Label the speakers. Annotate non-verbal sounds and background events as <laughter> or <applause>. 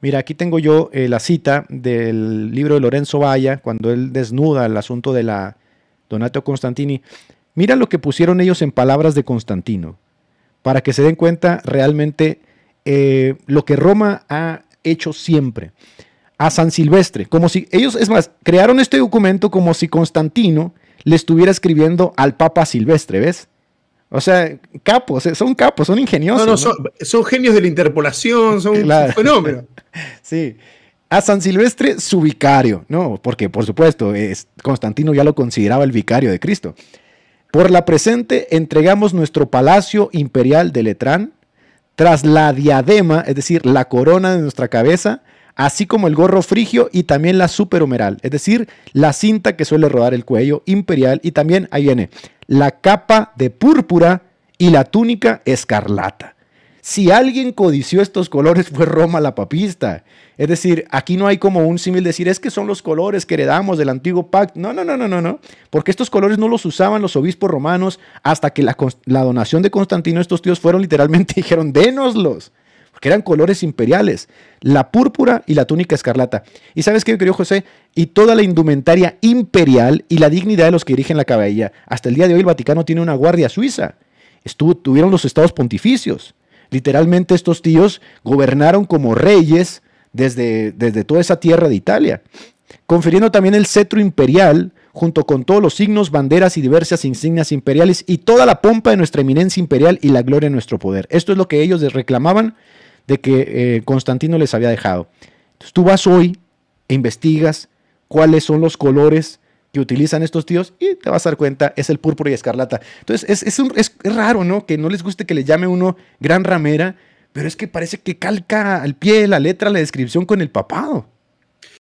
Speaker 1: Mira, aquí tengo yo eh, la cita del libro de Lorenzo Valla, cuando él desnuda el asunto de la Donato Constantini. Mira lo que pusieron ellos en palabras de Constantino, para que se den cuenta realmente eh, lo que Roma ha hecho siempre. A San Silvestre, como si ellos, es más, crearon este documento como si Constantino le estuviera escribiendo al Papa Silvestre, ¿ves? O sea, capos, eh, son capos, son ingeniosos. No, no, Son, genios de la interpolación, son un fenómeno. <laughs> sí. A San Silvestre, su vicario, ¿no? Porque, por supuesto, Constantino ya lo consideraba el vicario de Cristo. Por la presente, entregamos nuestro palacio imperial de Letrán, tras la diadema, es decir, la corona de nuestra cabeza, así como el gorro frigio y también la superhumeral, es decir, la cinta que suele rodar el cuello imperial y también ahí viene la capa de púrpura y la túnica escarlata. Si alguien codició estos colores fue Roma la papista. Es decir, aquí no hay como un símil decir es que son los colores que heredamos del antiguo pacto. No, no, no, no, no, no. Porque estos colores no los usaban los obispos romanos hasta que la, donación de Constantino, estos tíos fueron literalmente dijeron, dénoslos porque eran colores imperiales, la púrpura y la túnica escarlata. Y sabes qué, querido José, y toda la indumentaria imperial y la dignidad de los que dirigen la caballería. Hasta el día de hoy el Vaticano tiene una guardia suiza. Estuvo, tuvieron los estados pontificios. Literalmente estos tíos gobernaron como reyes desde, desde toda esa tierra de Italia, confiriendo también el cetro imperial junto con todos los signos, banderas y diversas insignias imperiales y toda la pompa de nuestra eminencia imperial y la gloria de nuestro poder. Esto es lo que ellos reclamaban de que eh, Constantino les había dejado. Entonces tú vas hoy e investigas cuáles son los colores que utilizan estos tíos y te vas a dar cuenta, es el púrpura y escarlata. Entonces es, es, es raro, ¿no? Que no les guste que le llame uno gran ramera, pero es que parece que calca al pie la letra la descripción con el papado.